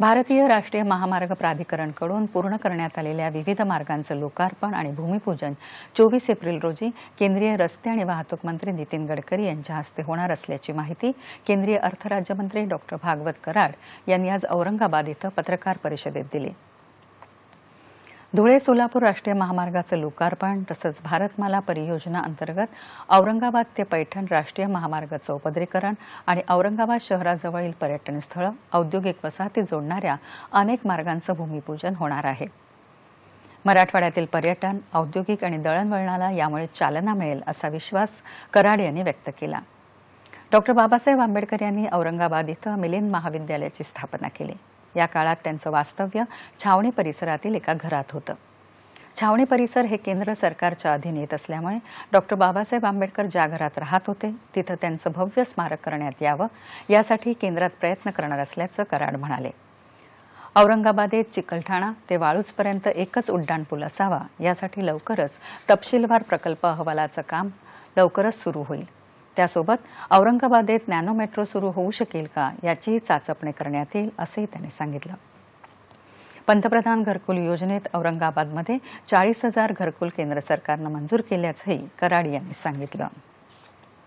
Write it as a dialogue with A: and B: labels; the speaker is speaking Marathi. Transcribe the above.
A: भारतीय राष्ट्रीय महामार्ग प्राधिकरणकडून पूर्ण करण्यात आलेल्या विविध मार्गांचं लोकार्पण आणि भूमिपूजन चोवीस एप्रिल रोजी केंद्रीय रस्ते आणि वाहतूक मंत्री नितीन गडकरी यांच्या हस्ते होणार असल्याची माहिती केंद्रीय अर्थ राज्यमंत्री डॉ भागवत कराड यांनी आज औरंगाबाद इथं पत्रकार परिषदेत दिली धुळे सोलापूर राष्ट्रीय महामार्गाचं लोकार्पण तसंच भारतमाला परियोजना अंतर्गत औरंगाबाद ते पैठण राष्ट्रीय महामार्गाचं उपद्रीकरण आणि औरंगाबाद शहराजवळील पर्यटन औद्योगिक वसाहती जोडणाऱ्या अनेक मार्गांचं भूमिपूजन होणार आहे मराठवाड्यातील पर्यटन औद्योगिक आणि दळणवळणाला यामुळे चालना मिळेल असा विश्वास कराड यांनी व्यक्त केला डॉक्टर बाबासाहेब आंबेडकर यांनी औरंगाबाद इथं मिलिंद महाविद्यालयाची स्थापना केली या काळात त्यांचं वास्तव्य छावणी परिसरातील एका घरात होतं छावणी परिसर हे केंद्र सरकारच्या अधीन येत असल्यामुळे डॉक्टर बाबासाहेब आंबेडकर ज्या घरात राहत होते तिथं त्यांचं भव्य स्मारक करण्यात यावं यासाठी केंद्रात प्रयत्न करणार असल्याचं कराड म्हणाले औरंगाबादेत चिकलठाणा ते वाळूजपर्यंत एकच उड्डाणपूल असावा यासाठी लवकरच तपशीलवार प्रकल्प अहवालाचं काम लवकरच सुरू होईल त्यासोबत औरंगाबादेत नॅनो मेट्रो सुरू होऊ शकेल का याचीही चाचपणी करण्यात येईल असंही त्यांनी सांगितलं पंतप्रधान घरकुल योजनेत औरंगाबादमध्ये चाळीस हजार घरकुल केंद्र सरकारनं मंजूर केल्याचंही कराड यांनी सांगितलं